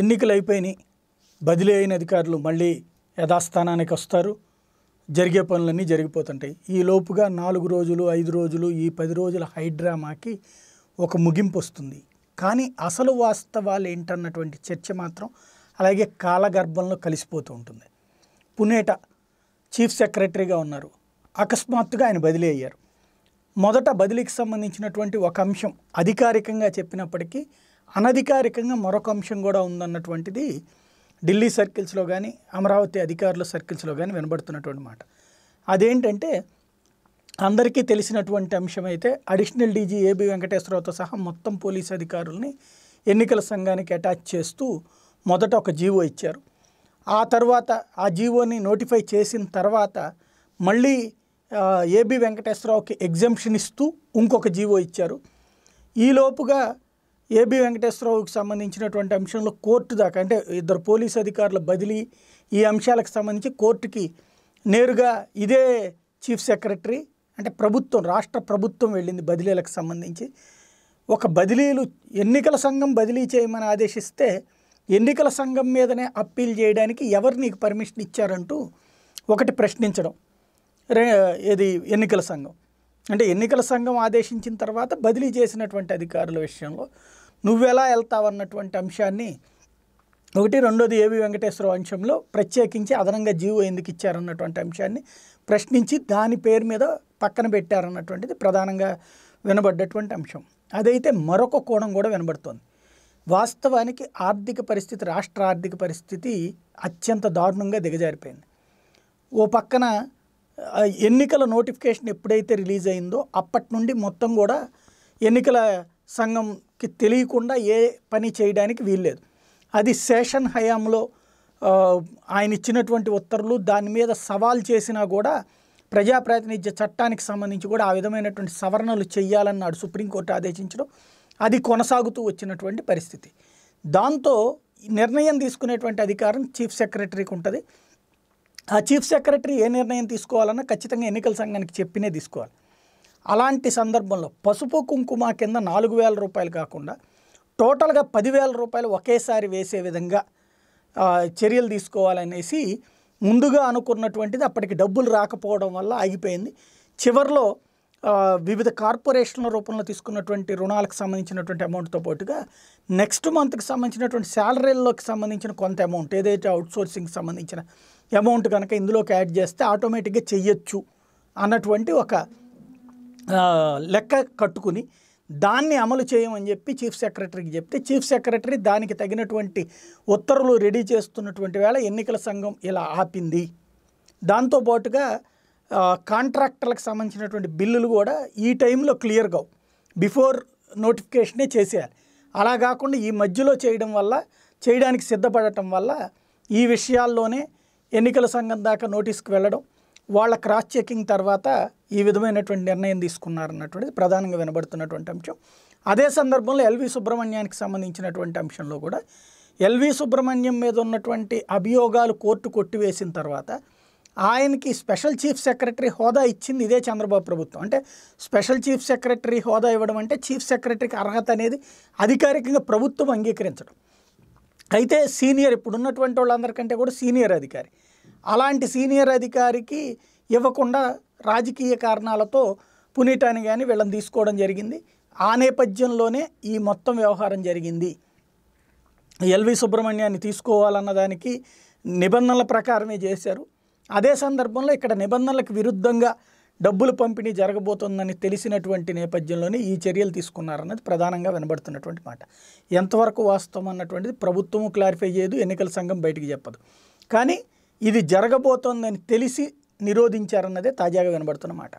ఎన్నికలు అయిపోయినాయి బదిలీ అయిన అధికారులు మళ్ళీ యథాస్థానానికి వస్తారు జరిగే పనులన్నీ జరిగిపోతుంటాయి ఈ లోపుగా నాలుగు రోజులు ఐదు రోజులు ఈ పది రోజుల హైడ్రామాకి ఒక ముగింపు వస్తుంది కానీ అసలు వాస్తవాలు ఏంటన్నటువంటి చర్చ మాత్రం అలాగే కాలగర్భంలో కలిసిపోతూ ఉంటుంది పునేట చీఫ్ సెక్రటరీగా ఉన్నారు అకస్మాత్తుగా ఆయన బదిలీ అయ్యారు మొదట బదిలీకి సంబంధించినటువంటి ఒక అంశం అధికారికంగా చెప్పినప్పటికీ అనధికారికంగా మరొక అంశం కూడా ఉందన్నటువంటిది ఢిల్లీ సర్కిల్స్లో కానీ అమరావతి అధికారుల సర్కిల్స్లో కానీ వినబడుతున్నటువంటి మాట అదేంటంటే అందరికీ తెలిసినటువంటి అంశం అయితే అడిషనల్ డీజీ ఏబి వెంకటేశ్వరరావుతో సహా మొత్తం పోలీస్ అధికారుల్ని ఎన్నికల సంఘానికి అటాచ్ చేస్తూ మొదట ఒక జీవో ఇచ్చారు ఆ తర్వాత ఆ జీవోని నోటిఫై చేసిన తర్వాత మళ్ళీ ఏబి వెంకటేశ్వరరావుకి ఎగ్జంప్షన్ ఇస్తూ ఇంకొక జీవో ఇచ్చారు ఈలోపుగా ఏబి వెంకటేశ్వరరావుకి సంబంధించినటువంటి అంశంలో కోర్టు దాకా అంటే ఇద్దరు పోలీసు అధికారుల బదిలీ ఈ అంశాలకు సంబంధించి కోర్టుకి నేరుగా ఇదే చీఫ్ సెక్రటరీ అంటే ప్రభుత్వం రాష్ట్ర ప్రభుత్వం వెళ్ళింది బదిలీలకు సంబంధించి ఒక బదిలీలు ఎన్నికల సంఘం బదిలీ చేయమని ఆదేశిస్తే ఎన్నికల సంఘం మీదనే అప్పీల్ చేయడానికి ఎవరు నీకు పర్మిషన్ ఇచ్చారంటూ ఒకటి ప్రశ్నించడం రే ఇది ఎన్నికల సంఘం అంటే ఎన్నికల సంఘం ఆదేశించిన తర్వాత బదిలీ చేసినటువంటి అధికారుల విషయంలో నువ్వెలా అన్నటువంటి అంశాన్ని ఒకటి రెండోది ఏవి వెంకటేశ్వర వంశంలో ప్రత్యేకించి అదనంగా జీవో ఎందుకు ఇచ్చారన్నటువంటి అంశాన్ని ప్రశ్నించి దాని పేరు మీద పక్కన పెట్టారన్నటువంటిది ప్రధానంగా వినబడ్డటువంటి అంశం అదైతే మరొక కోణం కూడా వినబడుతోంది వాస్తవానికి ఆర్థిక పరిస్థితి రాష్ట్ర ఆర్థిక పరిస్థితి అత్యంత దారుణంగా దిగజారిపోయింది ఓ పక్కన ఎన్నికల నోటిఫికేషన్ ఎప్పుడైతే రిలీజ్ అయిందో అప్పటి నుండి మొత్తం కూడా ఎన్నికల సంఘంకి తెలియకుండా ఏ పని చేయడానికి వీల్లేదు అది సేషన్ హయాంలో ఆయన ఇచ్చినటువంటి ఉత్తర్వులు దాని మీద సవాల్ చేసినా కూడా ప్రజాప్రాతినిధ్య చట్టానికి సంబంధించి కూడా ఆ విధమైనటువంటి సవరణలు చేయాలన్నాడు సుప్రీంకోర్టు ఆదేశించడం అది కొనసాగుతూ వచ్చినటువంటి పరిస్థితి దాంతో నిర్ణయం తీసుకునేటువంటి అధికారం చీఫ్ సెక్రటరీకి ఉంటుంది ఆ చీఫ్ సెక్రటరీ ఏ నిర్ణయం తీసుకోవాలన్నా ఖచ్చితంగా ఎన్నికల సంఘానికి చెప్పినే తీసుకోవాలి అలాంటి సందర్భంలో పసుపు కుంకుమ కింద నాలుగు వేల రూపాయలు కాకుండా టోటల్గా పదివేల రూపాయలు ఒకేసారి వేసే విధంగా చర్యలు తీసుకోవాలనేసి ముందుగా అనుకున్నటువంటిది అప్పటికి డబ్బులు రాకపోవడం వల్ల ఆగిపోయింది చివరిలో వివిధ కార్పొరేషన్ల రూపంలో తీసుకున్నటువంటి రుణాలకు సంబంధించినటువంటి అమౌంట్తో పాటుగా నెక్స్ట్ మంత్కి సంబంధించినటువంటి శాలరీల్లోకి సంబంధించిన కొంత అమౌంట్ ఏదైతే అవుట్సోర్సింగ్కి సంబంధించిన అమౌంట్ కనుక ఇందులోకి యాడ్ చేస్తే ఆటోమేటిక్గా చెయ్యొచ్చు అన్నటువంటి ఒక లెక్క కట్టుకుని దాన్ని అమలు చేయమని చెప్పి చీఫ్ సెక్రటరీకి చెప్తే చీఫ్ సెక్రటరీ దానికి తగినటువంటి ఉత్తర్వులు రెడీ చేస్తున్నటువంటి వేళ ఎన్నికల సంఘం ఇలా ఆపింది దాంతోపాటుగా కాంట్రాక్టర్లకు సంబంధించినటువంటి బిల్లులు కూడా ఈ టైంలో క్లియర్గా బిఫోర్ నోటిఫికేషనే చేసేయాలి అలా కాకుండా ఈ మధ్యలో చేయడం వల్ల చేయడానికి సిద్ధపడటం వల్ల ఈ విషయాల్లోనే ఎన్నికల సంఘం దాకా నోటీస్కి వెళ్ళడం వాళ్ళ క్రాస్ చెకింగ్ తర్వాత ఈ విధమైనటువంటి నిర్ణయం తీసుకున్నారన్నటువంటిది ప్రధానంగా వినబడుతున్నటువంటి అంశం అదే సందర్భంలో ఎల్వి సుబ్రహ్మణ్యానికి సంబంధించినటువంటి అంశంలో కూడా ఎల్వి సుబ్రహ్మణ్యం మీద ఉన్నటువంటి అభియోగాలు కోర్టు కొట్టివేసిన తర్వాత ఆయనకి స్పెషల్ చీఫ్ సెక్రటరీ హోదా ఇచ్చింది ఇదే చంద్రబాబు ప్రభుత్వం అంటే స్పెషల్ చీఫ్ సెక్రటరీ హోదా ఇవ్వడం అంటే చీఫ్ సెక్రటరీకి అర్హత అనేది అధికారికంగా ప్రభుత్వం అంగీకరించడం అయితే సీనియర్ ఇప్పుడున్నటువంటి వాళ్ళందరికంటే కూడా సీనియర్ అధికారి అలాంటి సీనియర్ అధికారికి ఇవ్వకుండా రాజకీయ కారణాలతో పునీటాని కానీ వీళ్ళని తీసుకోవడం జరిగింది ఆ నేపథ్యంలోనే ఈ మొత్తం వ్యవహారం జరిగింది ఎల్వి సుబ్రహ్మణ్యాన్ని తీసుకోవాలన్న దానికి నిబంధనల ప్రకారమే చేశారు అదే సందర్భంలో ఇక్కడ నిబంధనలకు విరుద్ధంగా డబ్బులు పంపిణీ జరగబోతుందని తెలిసినటువంటి నేపథ్యంలోనే ఈ చర్యలు తీసుకున్నారన్నది ప్రధానంగా వినబడుతున్నటువంటి మాట ఎంతవరకు వాస్తవం అన్నటువంటిది ప్రభుత్వము క్లారిఫై చేయదు ఎన్నికల సంఘం బయటికి చెప్పదు కానీ ఇది జరగబోతోందని తెలిసి నిరోధించారన్నదే తాజాగా వినబడుతున్నమాట